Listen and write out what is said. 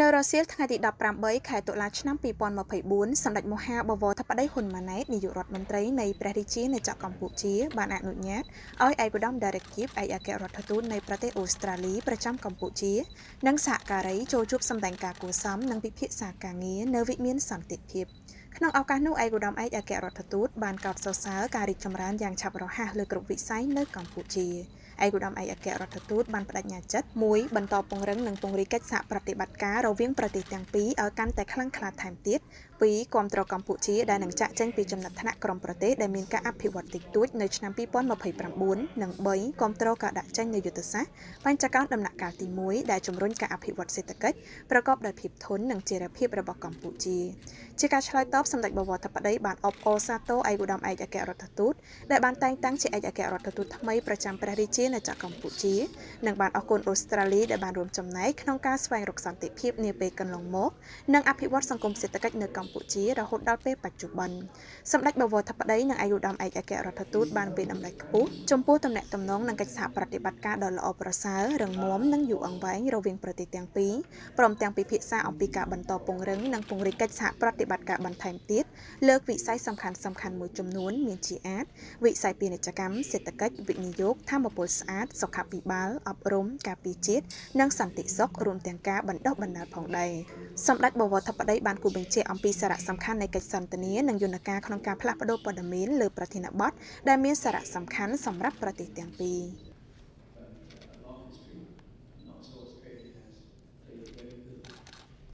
នៅរសៀលថ្ងៃទី18ខែតុលាឆ្នាំ2024សម្ដេចមហាបវរធិបតីហ៊ុនម៉ាណែតនាយករដ្ឋមន្ត្រីនៃព្រះរាជាណាចក្រកម្ពុជាបានអនុញ្ញាតឲ្យឯកឧត្តមដារិកគៀបឯកអគ្គរដ្ឋទូតនៃប្រទេសអូស្ត្រាលីប្រចាំកម្ពុជា និងសហការីចូលជួបសម្ដែងការគួសមនិងពិភាក្សាការងារនៅវិមានសន្តិភាពក្នុងឱកាសនោះឯកឧត្តមឯកអគ្គរដ្ឋទូត បានកោតសរសើរការរីកចម្រើនយ៉ាងឆាប់រហ័សលើគ្រប់វិស័យនៅកម្ពុជា។ឯកឧត្តមឯកអគ្គរដ្ឋទូតបានបដិញ្ញាចិត្តមួយបន្តពង្រឹងនិងពង្រីកកិច្ចសហប្រតិបត្តិការរវាងប្រទេសទាំងពីរឲ្យកាន់តែខ្លាំងក្លាថែមទៀត2គាំទ្រកម្ពុជាដែលនឹងចាក់ចេញពីចំណាត់ថ្នាក់ក្រមប្រទេសដែលមានការអភិវឌ្ឍតិចតួចនៅឆ្នាំ2029និង3គាំទ្រការដាក់ចេញនូវយុទ្ធសាស្ត្របញ្ចកោណដំណាក់កាលទី1ដែលជំរុញការអភិវឌ្ឍសេដ្ឋកិច្ចប្រកបដោយភាពធន់និងចីរភាពរបស់កម្ពុជាជាការឆ្លើយតបសម្ដេចបវរធិបតីបានអបអរសាទរឯកឧត្តមឯកអគ្គរដ្ឋទូតដែលបានតែងតាំងជាឯកអគ្គរដ្ឋទូតថ្មីប្រចាំព្រះរាជាណាចក្រកម្ពុជានិងបានអរគុណអូស្ត្រាលីដែលបានរួមចំណែកក្នុងការស្វែងរកសន្តិភាព នាពេលកន្លងមកនិងអភិវឌ្ឍសង្គមសេដ្ឋកិច្ចនៅកម្ពុជាកម្ពុជារហូតដល់ពេលបច្ចុប្បន្នសម្ដេចបវរធិបតីនិងអាយុដំឯកអគ្គរដ្ឋទូត បានវិនិច្ឆ័យតម្លៃខ្ពស់ចំពោះទំនាក់ទំនងនិងកិច្ចសហប្រតិបត្តិការដ៏ល្អប្រសើររឹងមាំនិងយូរអង្វែងរវាងប្រទេសទាំងពីរព្រមទាំងពិភាក្សាអំពីការបន្តពង្រឹងនិងពង្រីកកិច្ចសហប្រតិបត្តិការបន្ថែមទៀតលើកវិស័យសំខាន់សំខាន់មួយចំនួនមានជាអាចវិស័យពាណិជ្ជកម្មសេដ្ឋកិច្ចវិនិយោគធម្មពលស្អាតសុខាភិបាលអប់រំការពារជាតិនិងសន្តិសុខរួមទាំងការបណ្ដុះបណ្ដាលផងដែរសម្ដេចបវរធិបតីបានគូបញ្ជាក់អំពីសារៈសំខាន់នៃកិច្ចសន្ទនានិងយន្តការក្នុងការផ្លាស់ប្តូរព័ត៌មានលើប្រធានបទដែលមានសារៈសំខាន់សម្រាប់ប្រទេសទាំងពីរ។